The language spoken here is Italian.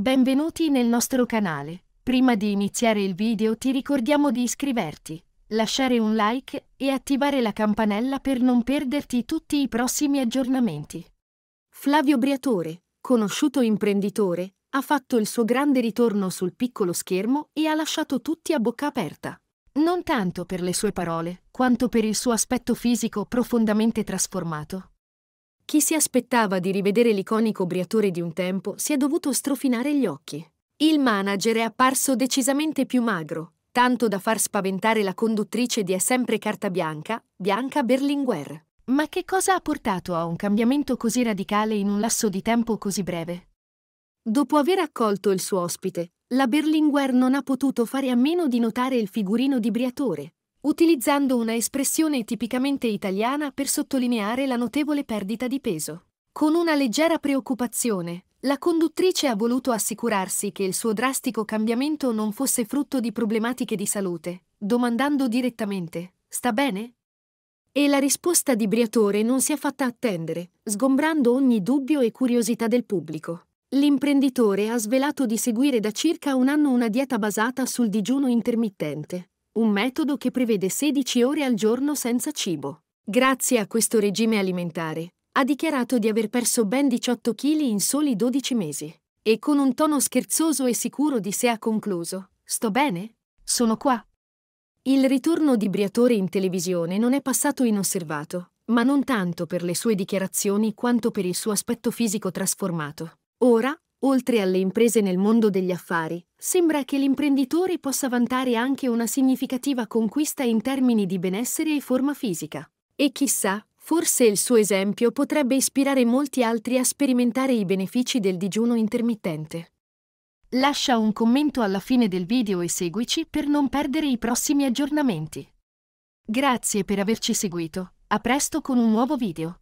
Benvenuti nel nostro canale. Prima di iniziare il video ti ricordiamo di iscriverti, lasciare un like e attivare la campanella per non perderti tutti i prossimi aggiornamenti. Flavio Briatore, conosciuto imprenditore, ha fatto il suo grande ritorno sul piccolo schermo e ha lasciato tutti a bocca aperta. Non tanto per le sue parole, quanto per il suo aspetto fisico profondamente trasformato. Chi si aspettava di rivedere l'iconico briatore di un tempo si è dovuto strofinare gli occhi. Il manager è apparso decisamente più magro, tanto da far spaventare la conduttrice di È sempre carta bianca, Bianca Berlinguer. Ma che cosa ha portato a un cambiamento così radicale in un lasso di tempo così breve? Dopo aver accolto il suo ospite, la Berlinguer non ha potuto fare a meno di notare il figurino di Briatore, utilizzando una espressione tipicamente italiana per sottolineare la notevole perdita di peso. Con una leggera preoccupazione, la conduttrice ha voluto assicurarsi che il suo drastico cambiamento non fosse frutto di problematiche di salute, domandando direttamente Sta bene? E la risposta di Briatore non si è fatta attendere, sgombrando ogni dubbio e curiosità del pubblico. L'imprenditore ha svelato di seguire da circa un anno una dieta basata sul digiuno intermittente, un metodo che prevede 16 ore al giorno senza cibo. Grazie a questo regime alimentare, ha dichiarato di aver perso ben 18 kg in soli 12 mesi. E con un tono scherzoso e sicuro di sé ha concluso: Sto bene? Sono qua. Il ritorno di Briatore in televisione non è passato inosservato, ma non tanto per le sue dichiarazioni quanto per il suo aspetto fisico trasformato. Ora, oltre alle imprese nel mondo degli affari, sembra che l'imprenditore possa vantare anche una significativa conquista in termini di benessere e forma fisica. E chissà, forse il suo esempio potrebbe ispirare molti altri a sperimentare i benefici del digiuno intermittente. Lascia un commento alla fine del video e seguici per non perdere i prossimi aggiornamenti. Grazie per averci seguito, a presto con un nuovo video.